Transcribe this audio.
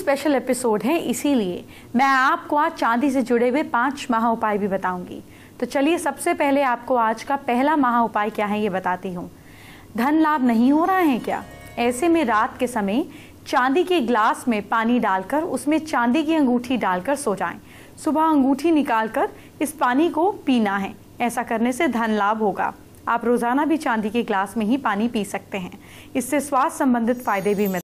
Special episode है इसीलिए मैं आपको आज चांदी से जुड़े हुए पांच महा उपाय भी बताऊंगी तो चलिए सबसे पहले आपको आज का पहला महा उपाय क्या है ये बताती हूँ धन लाभ नहीं हो रहा है क्या ऐसे में रात के समय चांदी के ग्लास में पानी डालकर उसमें चांदी की अंगूठी डालकर सो जाएं। सुबह अंगूठी निकालकर इस पानी को पीना है ऐसा करने से धन लाभ होगा आप रोज़ाना भी चांदी के ग्लास में ही पानी पी सकते हैं इससे स्वास्थ्य संबंधित फायदे भी मिलते